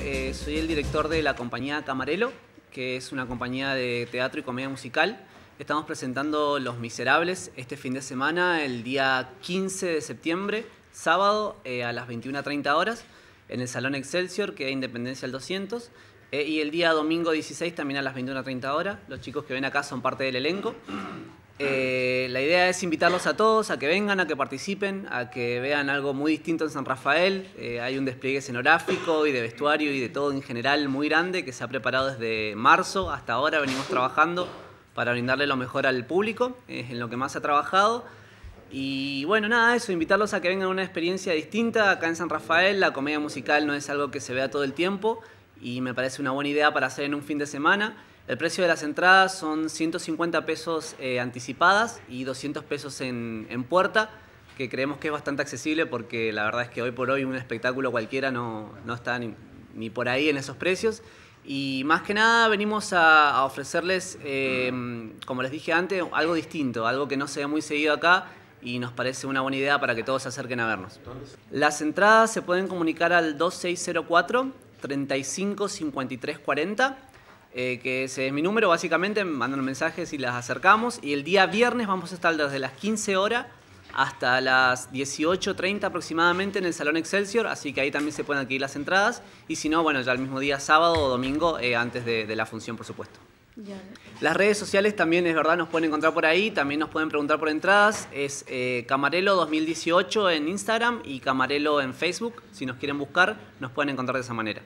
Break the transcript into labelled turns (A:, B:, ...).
A: Eh, soy el director de la compañía Camarelo, que es una compañía de teatro y comedia musical. Estamos presentando Los Miserables este fin de semana, el día 15 de septiembre, sábado, eh, a las 21.30 horas, en el Salón Excelsior, que es Independencia al 200. Eh, y el día domingo 16 también a las 21.30 horas. Los chicos que ven acá son parte del elenco. Eh, la idea es invitarlos a todos a que vengan, a que participen, a que vean algo muy distinto en San Rafael. Eh, hay un despliegue escenográfico y de vestuario y de todo en general muy grande que se ha preparado desde marzo hasta ahora. Venimos trabajando para brindarle lo mejor al público, es en lo que más ha trabajado. Y bueno, nada, eso, invitarlos a que vengan a una experiencia distinta acá en San Rafael. La comedia musical no es algo que se vea todo el tiempo y me parece una buena idea para hacer en un fin de semana. El precio de las entradas son 150 pesos eh, anticipadas y 200 pesos en, puerta, que creemos que es bastante accesible porque la verdad es que hoy por hoy un espectáculo cualquiera no, está ni, por ahí en esos precios. Y más que nada venimos a, ofrecerles, em, como les dije antes, algo distinto, algo que no se ve muy seguido acá y nos parece una buena idea para que todos se acerquen a vernos. Las entradas se pueden comunicar al 2604 35 53 40, que ese es mi número, básicamente, mandan mandan mensajes y las acercamos. Y el día viernes vamos a estar desde las 15 horas hasta las 18.30 aproximadamente en el Salón Excelsior, así que ahí también se pueden adquirir las entradas. Y si no, bueno, ya el mismo día sábado o domingo, eh, antes de la función, por supuesto. Las redes sociales también, es verdad, nos pueden encontrar por ahí, también nos pueden preguntar por entradas. Es eh, Camarelo 2018 en Instagram y Camarelo en Facebook. Si nos quieren buscar, nos pueden encontrar de esa manera.